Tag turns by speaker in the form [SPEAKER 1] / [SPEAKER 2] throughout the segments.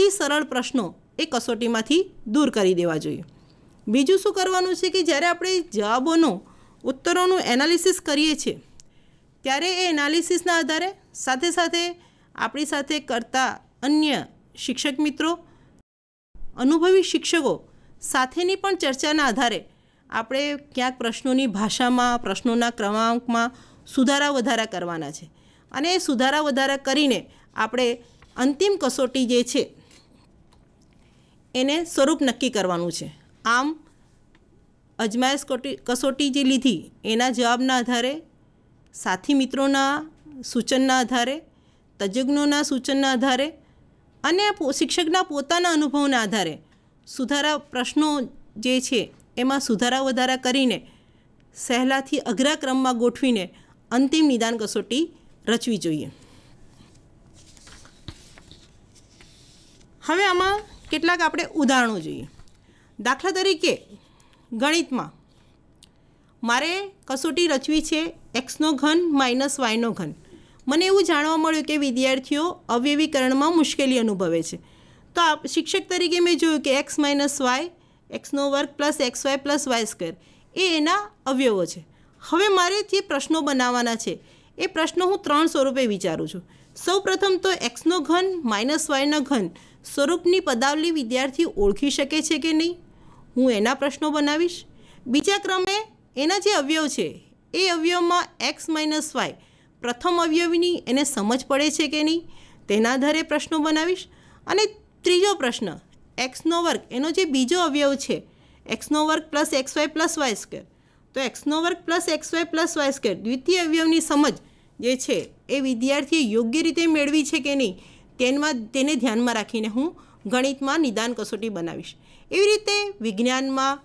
[SPEAKER 1] તે સરળ પ્રશ્નો એ કસોટીમાંથી દૂર કરી દેવા જોઈએ બીજું શું કરવાનું છે કે જ્યારે આપણે જવાબોનો ઉત્તરોનું એનાલિસિસ કરીએ છીએ ત્યારે એ એનાલિસિસના આધારે સાથે સાથે આપણી સાથે કરતા અન્ય શિક્ષક મિત્રો અનુભવી શિક્ષકો સાથેની પણ ચર્ચાના આધારે આપણે ક્યાંક પ્રશ્નોની ભાષામાં પ્રશ્નોના ક્રમાંકમાં સુધારા વધારા કરવાના છે અને એ સુધારા વધારા કરીને આપણે અંતિમ કસોટી જે છે એને સ્વરૂપ નક્કી કરવાનું છે આમ અજમાયશ કસોટી જે લીધી એના જવાબના આધારે સાથી મિત્રોના સૂચનના આધારે તજજ્ઞોના સૂચનના આધારે અને શિક્ષકના પોતાના અનુભવના આધારે સુધારા પ્રશ્નો જે છે એમાં સુધારા વધારા કરીને સહેલાથી અઘરા ક્રમમાં ગોઠવીને અંતિમ નિદાન કસોટી રચવી જોઈએ હવે આમાં કેટલાક આપણે ઉદાહરણો જોઈએ દાખલા તરીકે ગણિતમાં મારે કસોટી રચવી છે એક્સનો ઘન માઇનસ વાયનો ઘન મને એવું જાણવા મળ્યું કે વિદ્યાર્થીઓ અવયવીકરણમાં મુશ્કેલી અનુભવે છે તો આ શિક્ષક તરીકે મેં જોયું કે એક્સ માઇનસ વાય એક્સનો વર્ગ plus X Y plus Y square એ એના અવયવો છે હવે મારે જે પ્રશ્નો બનાવવાના છે એ પ્રશ્નો હું ત્રણ સ્વરૂપે વિચારું છું સૌ પ્રથમ તો એક્સનો ઘન માઇનસ વાયનો ઘન સ્વરૂપની પદાવલી વિદ્યાર્થી ઓળખી શકે છે કે નહીં હું એના પ્રશ્નો બનાવીશ બીજા ક્રમે એના જે અવયવ છે એ અવયવમાં એક્સ માઇનસ વાય પ્રથમ અવયવની એને સમજ પડે છે કે નહીં તેના આધારે પ્રશ્નો બનાવીશ અને ત્રીજો પ્રશ્ન એક્સનો વર્ગ એનો જે બીજો અવયવ છે એક્સનો વર્ગ plus X Y plus Y square તો એક્સનો વર્ગ plus X Y plus Y square દ્વિતીય અવયવની સમજ જે છે એ વિદ્યાર્થીએ યોગ્ય રીતે મેળવી છે કે નહીં તેમાં તેને ધ્યાનમાં રાખીને હું ગણિતમાં નિદાન કસોટી બનાવીશ એવી રીતે વિજ્ઞાનમાં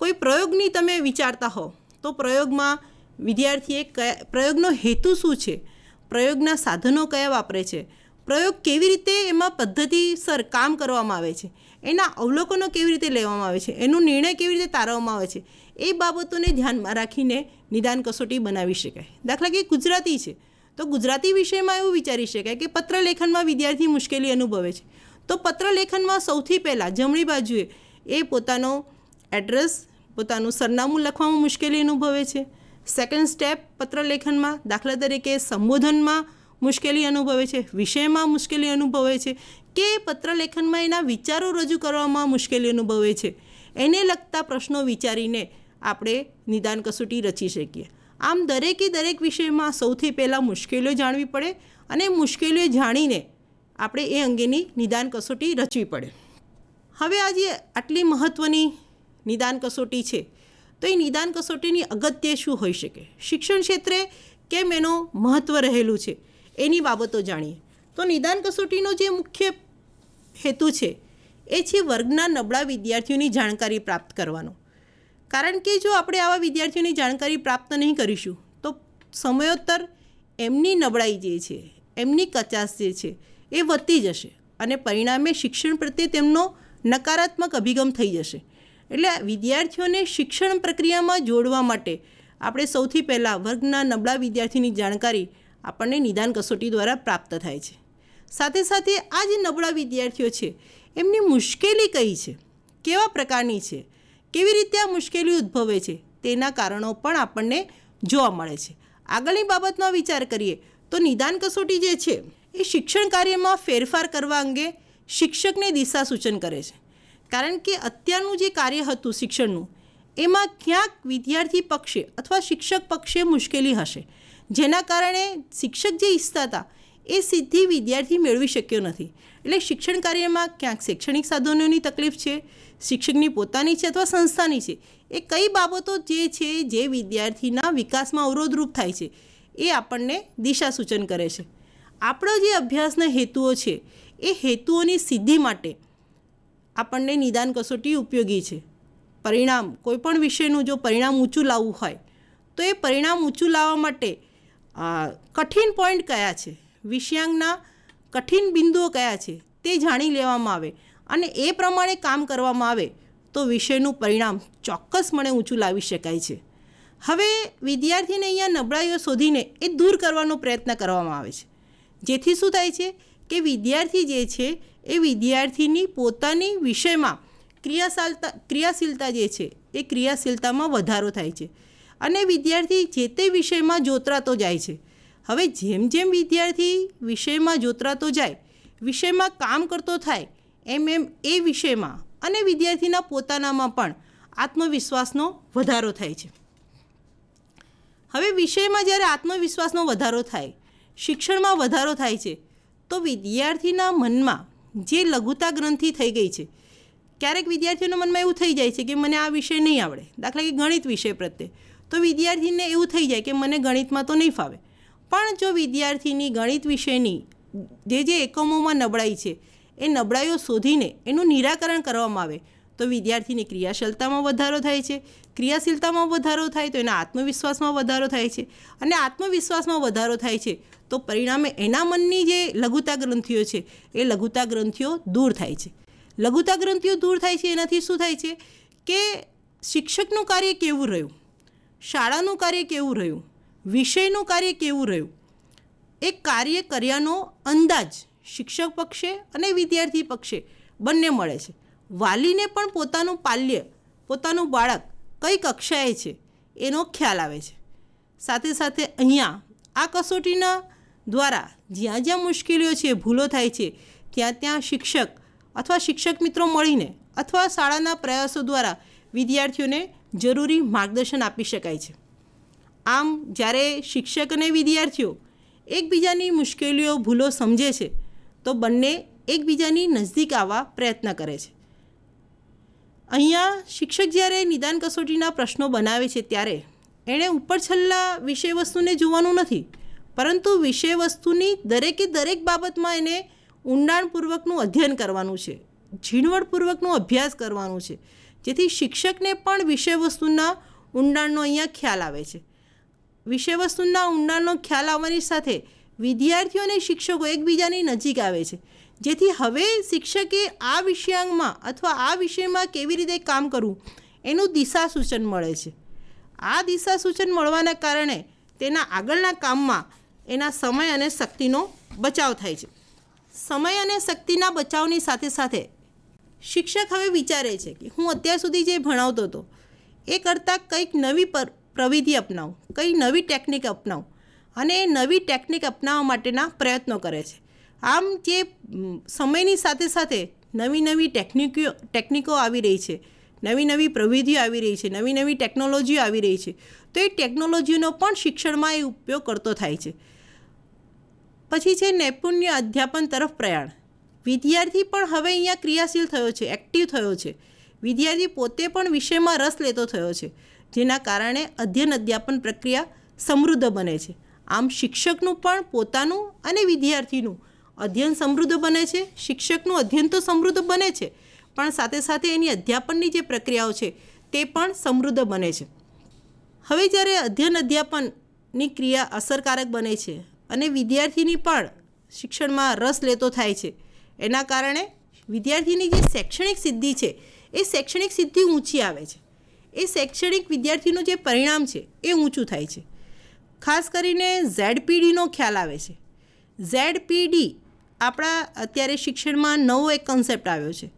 [SPEAKER 1] કોઈ પ્રયોગની તમે વિચારતા હો તો પ્રયોગમાં વિદ્યાર્થીએ કયા પ્રયોગનો હેતુ શું છે પ્રયોગના સાધનો કયા વાપરે છે પ્રયોગ કેવી રીતે એમાં પદ્ધતિસર કામ કરવામાં આવે છે એના અવલોકનો કેવી રીતે લેવામાં આવે છે એનો નિર્ણય કેવી રીતે તારવવામાં આવે છે એ બાબતોને ધ્યાનમાં રાખીને નિદાન કસોટી બનાવી શકાય દાખલા કે ગુજરાતી છે તો ગુજરાતી વિષયમાં એવું વિચારી શકાય કે પત્રલેખનમાં વિદ્યાર્થી મુશ્કેલી અનુભવે છે તો પત્રલેખનમાં સૌથી પહેલાં જમણી બાજુએ એ પોતાનો એડ્રેસ પોતાનું સરનામું લખવામાં મુશ્કેલી અનુભવે છે સેકન્ડ સ્ટેપ પત્રલેખનમાં દાખલા તરીકે સંબોધનમાં મુશ્કેલી અનુભવે છે વિષયમાં મુશ્કેલી અનુભવે છે કે પત્રલેખનમાં એના વિચારો રજૂ કરવામાં મુશ્કેલી અનુભવે છે એને લગતા પ્રશ્નો વિચારીને આપણે નિદાન કસોટી રચી શકીએ આમ દરેકે દરેક વિષયમાં સૌથી પહેલાં મુશ્કેલીઓ જાણવી પડે અને મુશ્કેલીઓ જાણીને આપણે એ અંગેની નિદાન કસોટી રચવી પડે હવે આજે આટલી મહત્ત્વની નિદાન કસોટી છે તો એ નિદાન કસોટીની અગત્ય શું હોઈ શકે શિક્ષણ ક્ષેત્રે કેમ એનો મહત્ત્વ રહેલું છે એની બાબતો જાણીએ તો નિદાન કસોટીનો જે મુખ્ય હેતુ છે એ છે વર્ગના નબળા વિદ્યાર્થીઓની જાણકારી પ્રાપ્ત કરવાનો કારણ કે જો આપણે આવા વિદ્યાર્થીઓની જાણકારી પ્રાપ્ત નહીં કરીશું તો સમયોત્તર એમની નબળાઈ જે છે એમની કચાશ જે છે એ વધતી જશે અને પરિણામે શિક્ષણ પ્રત્યે તેમનો નકારાત્મક અભિગમ થઈ જશે એટલે વિદ્યાર્થીઓને શિક્ષણ પ્રક્રિયામાં જોડવા માટે આપણે સૌથી પહેલાં વર્ગના નબળા વિદ્યાર્થીની જાણકારી આપણને નિદાન કસોટી દ્વારા પ્રાપ્ત થાય છે સાથે સાથે આ જે નબળા વિદ્યાર્થીઓ છે એમની મુશ્કેલી કઈ છે કેવા પ્રકારની છે કેવી રીતે આ મુશ્કેલી ઉદ્ભવે છે તેના કારણો પણ આપણને જોવા મળે છે આગળની બાબતનો વિચાર કરીએ તો નિદાન કસોટી જે છે એ શિક્ષણ કાર્યમાં ફેરફાર કરવા અંગે શિક્ષકને દિશા સૂચન કરે છે કારણ કે અત્યારનું જે કાર્ય હતું શિક્ષણનું એમાં ક્યાંક વિદ્યાર્થી પક્ષે અથવા શિક્ષક પક્ષે મુશ્કેલી હશે જેના કારણે શિક્ષક જે ઈચ્છતા હતા એ સિદ્ધિ વિદ્યાર્થી મેળવી શક્યો નથી એટલે શિક્ષણ કાર્યમાં ક્યાંક શૈક્ષણિક સાધનોની તકલીફ છે શિક્ષકની પોતાની છે અથવા સંસ્થાની છે એ કઈ બાબતો જે છે જે વિદ્યાર્થીના વિકાસમાં અવરોધરૂપ થાય છે એ આપણને દિશા સૂચન કરે છે આપણો જે અભ્યાસના હેતુઓ છે એ હેતુઓની સિદ્ધિ માટે આપણને નિદાન કસોટી ઉપયોગી છે પરિણામ કોઈપણ વિષયનું જો પરિણામ ઊંચું લાવવું હોય તો એ પરિણામ ઊંચું લાવવા માટે કઠિન પોઈન્ટ કયા છે વિષયાંગના કઠિન બિંદુઓ કયા છે તે જાણી લેવામાં આવે અને એ પ્રમાણે કામ કરવામાં આવે તો વિષયનું પરિણામ ચોક્કસપણે ઊંચું લાવી શકાય છે હવે વિદ્યાર્થીને અહીંયા નબળાઈઓ શોધીને એ દૂર કરવાનો પ્રયત્ન કરવામાં આવે છે જેથી શું થાય છે કે વિદ્યાર્થી જે છે એ વિદ્યાર્થીની પોતાની વિષયમાં ક્રિયાશાલતા ક્રિયાશીલતા જે છે એ ક્રિયાશીલતામાં વધારો થાય છે અને વિદ્યાર્થી જે તે વિષયમાં જોતરાતો જાય છે હવે જેમ જેમ વિદ્યાર્થી વિષયમાં જોતરાતો જાય વિષયમાં કામ કરતો થાય એમ એમ એ વિષયમાં અને વિદ્યાર્થીના પોતાનામાં પણ આત્મવિશ્વાસનો વધારો થાય છે હવે વિષયમાં જ્યારે આત્મવિશ્વાસનો વધારો થાય શિક્ષણમાં વધારો થાય છે તો વિદ્યાર્થીના મનમાં જે લઘુતા ગ્રંથિ થઈ ગઈ છે ક્યારેક વિદ્યાર્થીઓના મનમાં એવું થઈ જાય છે કે મને આ વિષય નહીં આવડે દાખલા કે ગણિત વિષય પ્રત્યે તો વિદ્યાર્થીને એવું થઈ જાય કે મને ગણિતમાં તો નહીં ફાવે પણ જો વિદ્યાર્થીની ગણિત વિષયની જે જે એકમોમાં નબળાઈ છે એ નબળાઈઓ શોધીને એનું નિરાકરણ કરવામાં આવે તો વિદ્યાર્થીની ક્રિયાશીલતામાં વધારો થાય છે ક્રિયાશીલતામાં વધારો થાય તો એના આત્મવિશ્વાસમાં વધારો થાય છે અને આત્મવિશ્વાસમાં વધારો થાય છે તો પરિણામે એના મનની જે લઘુતા ગ્રંથિઓ છે એ લઘુતા ગ્રંથિઓ દૂર થાય છે લઘુતા ગ્રંથિઓ દૂર થાય છે એનાથી શું થાય છે કે શિક્ષકનું કાર્ય કેવું રહ્યું શાળાનું કાર્ય કેવું રહ્યું વિષયનું કાર્ય કેવું રહ્યું એ કાર્ય કર્યાનો અંદાજ શિક્ષક પક્ષે અને વિદ્યાર્થી પક્ષે બંને મળે છે વાલીને પણ પોતાનું પાલ્ય પોતાનું બાળક કઈ કક્ષાએ છે એનો ખ્યાલ આવે છે સાથે સાથે અહીંયા આ કસોટીના દ્વારા જ્યાં જ્યાં મુશ્કેલીઓ છે ભૂલો થાય છે ત્યાં ત્યાં શિક્ષક અથવા શિક્ષક મિત્રો મળીને અથવા શાળાના પ્રયાસો દ્વારા વિદ્યાર્થીઓને જરૂરી માર્ગદર્શન આપી શકાય છે આમ જ્યારે શિક્ષક અને વિદ્યાર્થીઓ એકબીજાની મુશ્કેલીઓ ભૂલો સમજે છે તો બંને એકબીજાની નજદીક આવવા પ્રયત્ન કરે છે અહીંયા શિક્ષક જ્યારે નિદાન કસોટીના પ્રશ્નો બનાવે છે ત્યારે એણે ઉપર છેલ્લા વિષય વસ્તુને જોવાનું નથી પરંતુ વિષય વસ્તુની દરેકે દરેક બાબતમાં એને ઊંડાણપૂર્વકનું અધ્યયન કરવાનું છે ઝીણવટપૂર્વકનું અભ્યાસ કરવાનું છે જેથી શિક્ષકને પણ વિષય વસ્તુના ઊંડાણનો અહીંયા ખ્યાલ આવે છે વિષય વસ્તુના ઊંડાણનો ખ્યાલ આવવાની સાથે વિદ્યાર્થીઓ અને શિક્ષકો એકબીજાની નજીક આવે છે જેથી હવે શિક્ષકે આ વિષયાંગમાં અથવા આ વિષયમાં કેવી રીતે કામ કરવું એનું દિશા સૂચન મળે છે આ દિશા સૂચન મળવાના કારણે તેના આગળના કામમાં એના સમય અને શક્તિનો બચાવ થાય છે સમય અને શક્તિના બચાવની સાથે સાથે શિક્ષક હવે વિચારે છે કે હું અત્યાર સુધી જે ભણાવતો હતો એ કરતાં કંઈક નવી પ્રવિધિ અપનાવું કંઈ નવી ટેકનિક અપનાવું અને નવી ટેકનિક અપનાવવા માટેના પ્રયત્નો કરે છે આમ જે સમયની સાથે સાથે નવી નવી ટેકનિકો ટેકનિકો આવી રહી છે નવી નવી પ્રવિધિઓ આવી રહી છે નવી નવી ટેકનોલોજીઓ આવી રહી છે તો એ ટેકનોલોજીનો પણ શિક્ષણમાં એ ઉપયોગ કરતો થાય છે પછી છે નૈપુણ્ય અધ્યાપન તરફ પ્રયાણ વિદ્યાર્થી પણ હવે અહીંયા ક્રિયાશીલ થયો છે એક્ટિવ થયો છે વિદ્યાર્થી પોતે પણ વિષયમાં રસ લેતો થયો છે જેના કારણે અધ્યયન અધ્યાપન પ્રક્રિયા સમૃદ્ધ બને છે આમ શિક્ષકનું પણ પોતાનું અને વિદ્યાર્થીનું અધ્યયન સમૃદ્ધ બને છે શિક્ષકનું અધ્યયન તો સમૃદ્ધ બને છે પણ સાથે સાથે એની અધ્યાપનની જે પ્રક્રિયાઓ છે તે પણ સમૃદ્ધ બને છે હવે જ્યારે અધ્યયન અધ્યાપનની ક્રિયા અસરકારક બને છે અને વિદ્યાર્થીની પણ શિક્ષણમાં રસ લેતો થાય છે એના કારણે વિદ્યાર્થીની જે શૈક્ષણિક સિદ્ધિ છે એ શૈક્ષણિક સિદ્ધિ ઊંચી આવે છે એ શૈક્ષણિક વિદ્યાર્થીનું જે પરિણામ છે એ ઊંચું થાય છે ખાસ કરીને ઝેડ પીડીનો ખ્યાલ આવે છે ઝેડ પીડી આપણા અત્યારે શિક્ષણમાં નવો એક કન્સેપ્ટ આવ્યો છે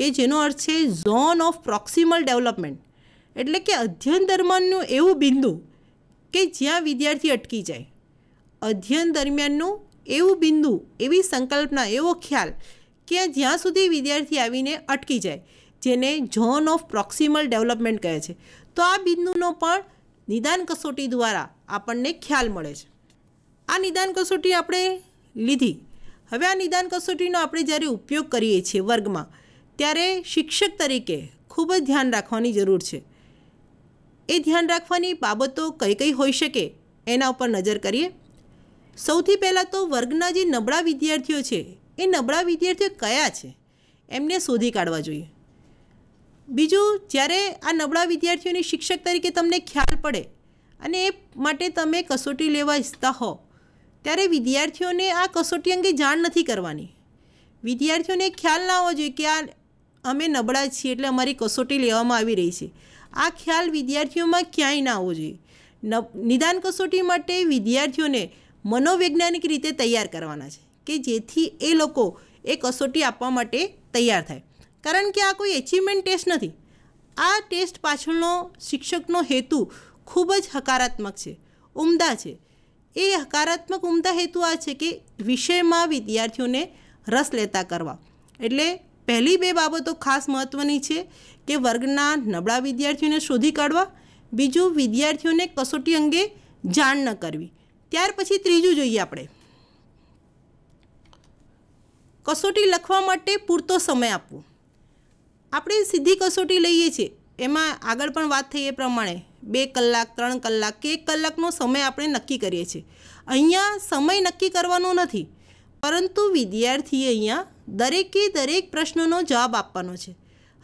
[SPEAKER 1] કે જેનો અર્થ છે ઝોન ઓફ પ્રોક્સિમલ ડેવલપમેન્ટ એટલે કે અધ્યયન દરમિયાનનું એવું બિંદુ કે જ્યાં વિદ્યાર્થી અટકી જાય અધ્યયન દરમિયાનનું એવું બિંદુ એવી સંકલ્પના એવો ખ્યાલ કે જ્યાં સુધી વિદ્યાર્થી આવીને અટકી જાય જેને ઝોન ઓફ પ્રોક્સિમલ ડેવલપમેન્ટ કહે છે તો આ બિંદુનો પણ નિદાન કસોટી દ્વારા આપણને ખ્યાલ મળે છે આ નિદાન કસોટી આપણે લીધી હવે આ નિદાન કસોટીનો આપણે જ્યારે ઉપયોગ કરીએ છીએ વર્ગમાં ત્યારે શિક્ષક તરીકે ખૂબ જ ધ્યાન રાખવાની જરૂર છે એ ધ્યાન રાખવાની બાબતો કઈ કઈ હોઈ શકે એના ઉપર નજર કરીએ સૌથી પહેલાં તો વર્ગના જે નબળા વિદ્યાર્થીઓ છે એ નબળા વિદ્યાર્થીઓ કયા છે એમને શોધી કાઢવા જોઈએ બીજું જ્યારે આ નબળા વિદ્યાર્થીઓની શિક્ષક તરીકે તમને ખ્યાલ પડે અને એ માટે તમે કસોટી લેવા ઈચ્છતા હો ત્યારે વિદ્યાર્થીઓને આ કસોટી અંગે જાણ નથી કરવાની વિદ્યાર્થીઓને ખ્યાલ ના હોવો જોઈએ કે આ અમે નબળા છીએ એટલે અમારી કસોટી લેવામાં આવી રહી છે આ ખ્યાલ વિદ્યાર્થીઓમાં ક્યાંય ના હોવો જોઈએ નિદાન કસોટી માટે વિદ્યાર્થીઓને મનોવૈજ્ઞાનિક રીતે તૈયાર કરવાના છે કે જેથી એ લોકો એ કસોટી આપવા માટે તૈયાર થાય કારણ કે આ કોઈ એચિવમેન્ટ ટેસ્ટ નથી આ ટેસ્ટ પાછળનો શિક્ષકનો હેતુ ખૂબ જ હકારાત્મક છે ઉમદા છે એ હકારાત્મક ઉમદા હેતુ આ છે કે વિષયમાં વિદ્યાર્થીઓને રસ લેતા કરવા એટલે પહેલી બે બાબતો ખાસ મહત્ત્વની છે કે વર્ગના નબળા વિદ્યાર્થીઓને શોધી કાઢવા બીજું વિદ્યાર્થીઓને કસોટી અંગે જાણ ન કરવી ત્યાર પછી ત્રીજું જોઈએ આપણે કસોટી લખવા માટે પૂરતો સમય આપવો આપણે સીધી કસોટી લઈએ છીએ એમાં આગળ પણ વાત થઈ એ પ્રમાણે બે કલાક ત્રણ કલાક કે એક કલાકનો સમય આપણે નક્કી કરીએ છીએ અહીંયા સમય નક્કી કરવાનો નથી પરંતુ વિદ્યાર્થીએ અહીંયા દરેકે દરેક પ્રશ્નનો જવાબ આપવાનો છે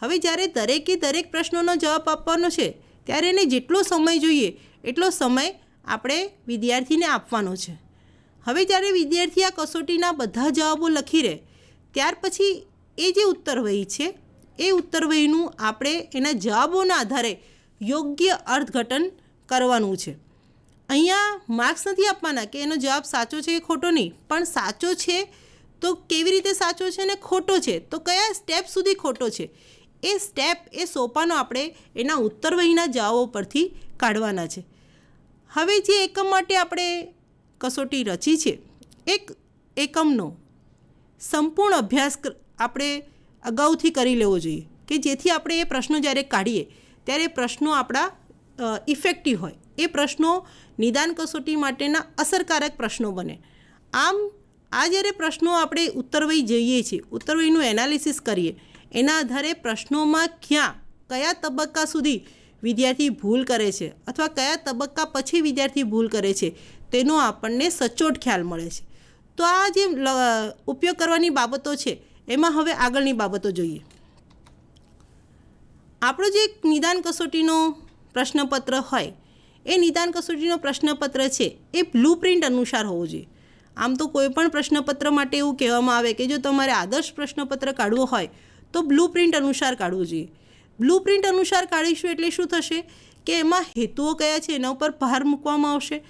[SPEAKER 1] હવે જ્યારે દરેકે દરેક પ્રશ્નોનો જવાબ આપવાનો છે ત્યારે એને જેટલો સમય જોઈએ એટલો સમય આપણે વિદ્યાર્થીને આપવાનો છે હવે જ્યારે વિદ્યાર્થી આ કસોટીના બધા જવાબો લખી રહે ત્યાર પછી એ જે ઉત્તર હોય છે એ ઉત્તરવયનું આપણે એના જવાબોના આધારે યોગ્ય અર્થઘટન કરવાનું છે અહીંયા માર્ક્સ નથી આપવાના કે એનો જવાબ સાચો છે કે ખોટો નહીં પણ સાચો છે તો કેવી રીતે સાચો છે અને ખોટો છે તો કયા સ્ટેપ સુધી ખોટો છે એ સ્ટેપ એ સોપાનો આપણે એના ઉત્તરવહીના જવાબો પરથી કાઢવાના છે હવે જે એકમ માટે આપણે કસોટી રચી છે એક એકમનો સંપૂર્ણ અભ્યાસ આપણે અગાઉથી કરી લેવો જોઈએ કે જેથી આપણે એ પ્રશ્નો જ્યારે કાઢીએ ત્યારે પ્રશ્નો આપણા ઇફેક્ટિવ હોય એ પ્રશ્નો નિદાન કસોટી માટેના અસરકારક પ્રશ્નો બને આમ આ જ્યારે પ્રશ્નો આપણે ઉત્તરવય જઈએ છીએ ઉત્તરવયનું એનાલિસિસ કરીએ એના આધારે પ્રશ્નોમાં ક્યાં કયા તબક્કા સુધી વિદ્યાર્થી ભૂલ કરે છે અથવા કયા તબક્કા પછી વિદ્યાર્થી ભૂલ કરે છે તેનો આપણને સચોટ ખ્યાલ મળે છે તો આ જે ઉપયોગ કરવાની બાબતો છે એમાં હવે આગળની બાબતો જોઈએ આપણો જે નિદાન કસોટીનો પ્રશ્નપત્ર હોય એ નિદાન કસોટીનો પ્રશ્નપત્ર છે એ બ્લુ પ્રિન્ટ અનુસાર હોવો જોઈએ આમ તો કોઈપણ પ્રશ્નપત્ર માટે એવું કહેવામાં આવે કે જો તમારે આદર્શ પ્રશ્નપત્ર કાઢવો હોય તો બ્લુ પ્રિન્ટ અનુસાર કાઢવું જોઈએ બ્લુ પ્રિન્ટ અનુસાર કાઢીશું એટલે શું થશે કે એમાં હેતુઓ કયા છે એના ઉપર ભાર મૂકવામાં આવશે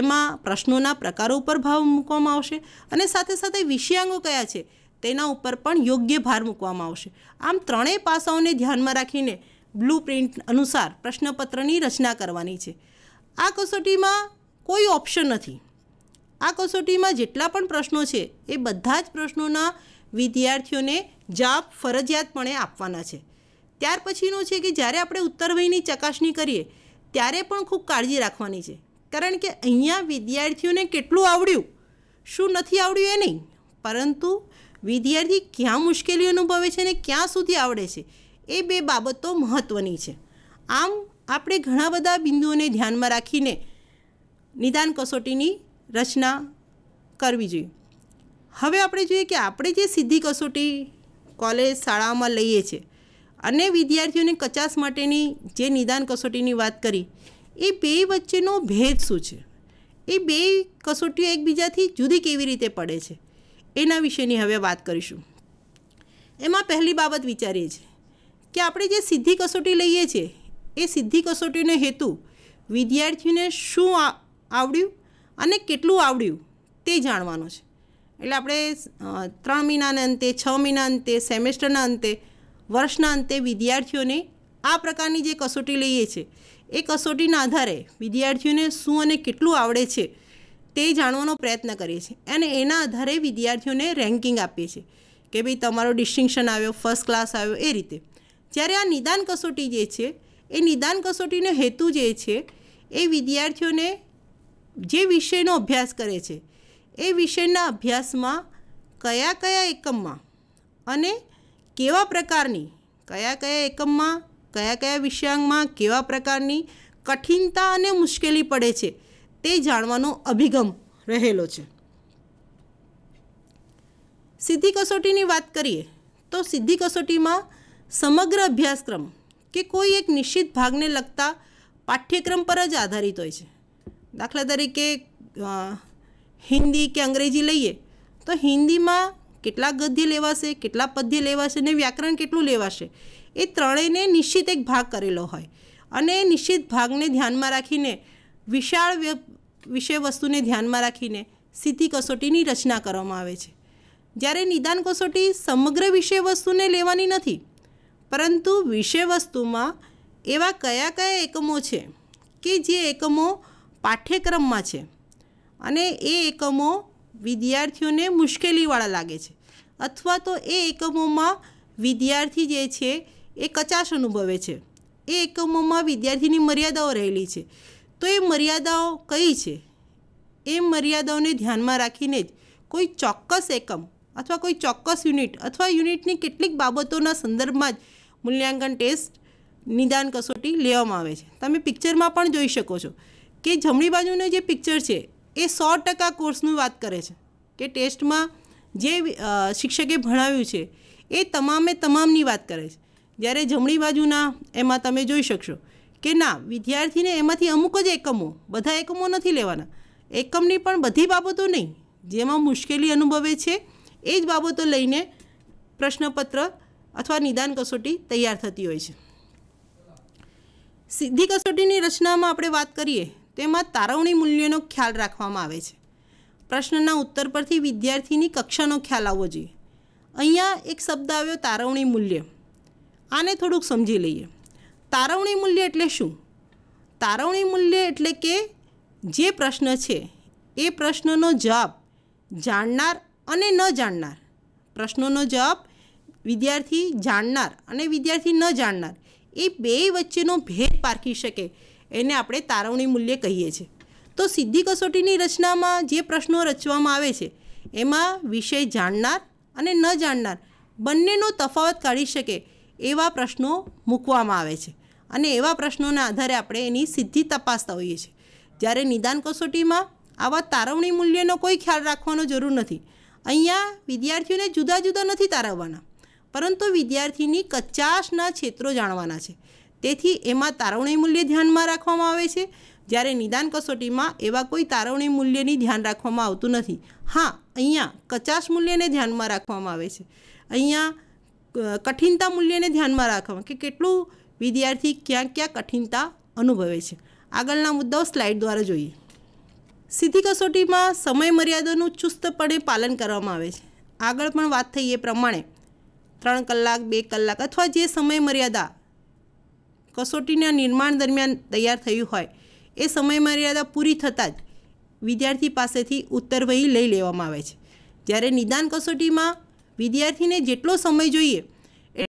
[SPEAKER 1] એમાં પ્રશ્નોના પ્રકારો ઉપર ભાવ મૂકવામાં આવશે અને સાથે સાથે વિષયાંગો કયા છે તેના ઉપર પણ યોગ્ય ભાર મૂકવામાં આવશે આમ ત્રણેય પાસાઓને ધ્યાનમાં રાખીને બ્લુ પ્રિન્ટ અનુસાર પ્રશ્નપત્રની રચના કરવાની છે આ કસોટીમાં કોઈ ઓપ્શન નથી આ કસોટીમાં જેટલા પણ પ્રશ્નો છે એ બધા જ પ્રશ્નોના વિદ્યાર્થીઓને જવાબ ફરજિયાતપણે આપવાના છે ત્યાર પછીનો છે કે જ્યારે આપણે ઉત્તરવયની ચકાસણી કરીએ ત્યારે પણ ખૂબ કાળજી રાખવાની છે કારણ કે અહીંયા વિદ્યાર્થીઓને કેટલું આવડ્યું શું નથી આવડ્યું એ નહીં પરંતુ વિદ્યાર્થી ક્યાં મુશ્કેલી અનુભવે છે અને ક્યાં સુધી આવડે છે એ બે બાબતો મહત્ત્વની છે આમ આપણે ઘણા બધા બિંદુઓને ધ્યાનમાં રાખીને નિદાન કસોટીની રચના કરવી જોઈએ હવે આપણે જોઈએ કે આપણે જે સીધી કસોટી કોલેજ શાળામાં લઈએ છીએ અને વિદ્યાર્થીઓને કચાસ માટેની જે નિદાન કસોટીની વાત કરી એ બે વચ્ચેનો ભેદ શું છે એ બે કસોટીઓ એકબીજાથી જુદી કેવી રીતે પડે છે એના વિશેની હવે વાત કરીશું એમાં પહેલી બાબત વિચારીએ છીએ કે આપણે જે સિદ્ધિ કસોટી લઈએ છીએ એ સિદ્ધિ કસોટીનો હેતુ વિદ્યાર્થીને શું આવડ્યું અને કેટલું આવડ્યું તે જાણવાનો છે એટલે આપણે ત્રણ મહિનાના અંતે છ મહિના અંતે સેમેસ્ટરના અંતે વર્ષના અંતે વિદ્યાર્થીઓને આ પ્રકારની જે કસોટી લઈએ છીએ એ કસોટીના આધારે વિદ્યાર્થીઓને શું અને કેટલું આવડે છે તે જાણવાનો પ્રયત્ન કરીએ છીએ અને એના આધારે વિદ્યાર્થીઓને રેન્કિંગ આપીએ છીએ કે ભાઈ તમારો ડિસ્ટિંક્શન આવ્યો ફર્સ્ટ ક્લાસ આવ્યો એ રીતે જ્યારે આ નિદાન કસોટી જે છે એ નિદાન કસોટીનો હેતુ જે છે એ વિદ્યાર્થીઓને જે વિષયનો અભ્યાસ કરે છે એ વિષયના અભ્યાસમાં કયા કયા એકમમાં અને કેવા પ્રકારની કયા કયા એકમમાં કયા કયા વિષયાંગમાં કેવા પ્રકારની કઠિનતા અને મુશ્કેલી પડે છે તે જાણવાનો અભિગમ રહેલો છે સીધી કસોટીની વાત કરીએ તો સીધી કસોટીમાં સમગ્ર અભ્યાસક્રમ કે કોઈ એક નિશ્ચિત ભાગને લગતા પાઠ્યક્રમ પર જ આધારિત હોય છે દાખલા તરીકે હિન્દી કે અંગ્રેજી લઈએ તો હિન્દીમાં કેટલા ગદ્ય લેવાશે કેટલા પદ્ય લેવાશે અને વ્યાકરણ કેટલું લેવાશે એ ત્રણેયને નિશ્ચિત એક ભાગ કરેલો હોય અને નિશ્ચિત ભાગને ધ્યાનમાં રાખીને વિશાળ વિષયવસ્તુને ધ્યાનમાં રાખીને સીધી કસોટીની રચના કરવામાં આવે છે જ્યારે નિદાન કસોટી સમગ્ર વિષયવસ્તુને લેવાની નથી પરંતુ વિષયવસ્તુમાં એવા કયા કયા એકમો છે કે જે એકમો પાઠ્યક્રમમાં છે અને એ એકમો વિદ્યાર્થીઓને મુશ્કેલીવાળા લાગે છે અથવા તો એ એકમોમાં વિદ્યાર્થી જે છે એ કચાશ અનુભવે છે એ એકમોમાં વિદ્યાર્થીની મર્યાદાઓ રહેલી છે તો એ મર્યાદાઓ કઈ છે એ મર્યાદાઓને ધ્યાનમાં રાખીને જ કોઈ ચોક્કસ એકમ અથવા કોઈ ચોક્કસ યુનિટ અથવા યુનિટની કેટલીક બાબતોના સંદર્ભમાં જ મૂલ્યાંકન ટેસ્ટ નિદાન કસોટી લેવામાં આવે છે તમે પિક્ચરમાં પણ જોઈ શકો છો કે જમણી બાજુનું જે પિક્ચર છે એ સો ટકા કોર્સનું વાત કરે છે કે ટેસ્ટમાં જે શિક્ષકે ભણાવ્યું છે એ તમામે તમામની વાત કરે છે જ્યારે જમણી બાજુના એમાં તમે જોઈ શકશો કે ના વિદ્યાર્થીને એમાંથી અમુક જ એકમો બધા એકમો નથી લેવાના એકમની પણ બધી બાબતો નહીં જેમાં મુશ્કેલી અનુભવે છે એ જ બાબતો લઈને પ્રશ્નપત્ર અથવા નિદાન કસોટી તૈયાર થતી હોય છે સીધી કસોટીની રચનામાં આપણે વાત કરીએ તો એમાં તારવણી મૂલ્યોનો ખ્યાલ રાખવામાં આવે છે પ્રશ્નના ઉત્તર પરથી વિદ્યાર્થીની કક્ષાનો ખ્યાલ આવવો જોઈએ અહીંયા એક શબ્દ આવ્યો તારવણી મૂલ્ય આને થોડુંક સમજી લઈએ તારવણી મૂલ્ય એટલે શું તારવણી મૂલ્ય એટલે કે જે પ્રશ્ન છે એ પ્રશ્નનો જવાબ જાણનાર અને ન જાણનાર પ્રશ્નોનો જવાબ વિદ્યાર્થી જાણનાર અને વિદ્યાર્થી ન જાણનાર એ બે વચ્ચેનો ભેદ પારખી શકે એને આપણે તારવણી મૂલ્ય કહીએ છીએ તો સિદ્ધિ કસોટીની રચનામાં જે પ્રશ્નો રચવામાં આવે છે એમાં વિષય જાણનાર અને ન જાણનાર બંનેનો તફાવત કાઢી શકે એવા પ્રશ્નો મૂકવામાં આવે છે અને એવા પ્રશ્નોના આધારે આપણે એની સિદ્ધિ તપાસતા હોઈએ છીએ જ્યારે નિદાન કસોટીમાં આવા તારવણી મૂલ્યનો કોઈ ખ્યાલ રાખવાનો જરૂર નથી અહીંયા વિદ્યાર્થીઓને જુદા જુદા નથી તારવવાના પરંતુ વિદ્યાર્થીની કચાશના ક્ષેત્રો જાણવાના છે તેથી એમાં તારવણી મૂલ્ય ધ્યાનમાં રાખવામાં આવે છે જ્યારે નિદાન કસોટીમાં એવા કોઈ તારવણી મૂલ્યની ધ્યાન રાખવામાં આવતું નથી હા અહીંયા કચાશ મૂલ્યને ધ્યાનમાં રાખવામાં આવે છે અહીંયા કઠિનતા મૂલ્યને ધ્યાનમાં રાખવામાં કે કેટલું વિદ્યાર્થી ક્યાં ક્યાં કઠિનતા અનુભવે છે આગળના મુદ્દાઓ સ્લાઇડ દ્વારા જોઈએ સીધી કસોટીમાં સમય મર્યાદાનું ચુસ્તપણે પાલન કરવામાં આવે છે આગળ પણ વાત થઈ એ પ્રમાણે ત્રણ કલાક બે કલાક અથવા જે સમય મર્યાદા કસોટીના નિર્માણ દરમિયાન તૈયાર થયું હોય એ સમય મર્યાદા પૂરી થતાં જ વિદ્યાર્થી પાસેથી ઉત્તર વહી લઈ લેવામાં આવે છે જ્યારે નિદાન કસોટીમાં વિદ્યાર્થીને જેટલો સમય જોઈએ